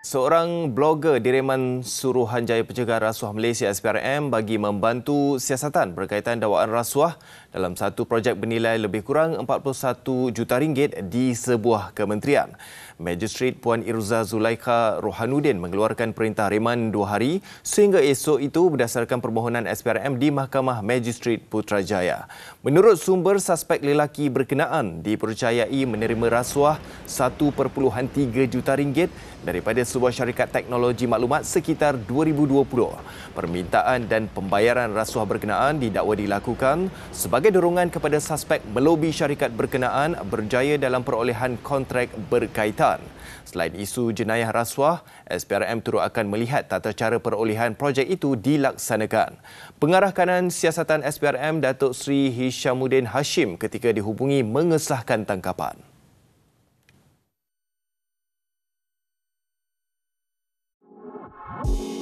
Seorang blogger di Reman Suruhanjaya Pencegahan Rasuah Malaysia SPRM bagi membantu siasatan berkaitan dakwaan rasuah dalam satu projek bernilai lebih kurang 41 juta ringgit di sebuah kementerian. Magistrate Puan Irza Zulaika Rohanuddin mengeluarkan perintah Reman dua hari sehingga esok itu berdasarkan permohonan SPRM di Mahkamah Magistrate Putrajaya. Menurut sumber suspek lelaki berkenaan dipercayai menerima rasuah 1.3 juta ringgit daripada sebuah syarikat teknologi maklumat sekitar 2020. Permintaan dan pembayaran rasuah berkenaan didakwa dilakukan sebagai dorongan kepada suspek melobi syarikat berkenaan berjaya dalam perolehan kontrak berkaitan. Selain isu jenayah rasuah, SPRM turut akan melihat tata cara perolehan projek itu dilaksanakan. Pengarah kanan siasatan SPRM Datuk Sri Hishamuddin Hashim ketika dihubungi mengesahkan tangkapan. Bye.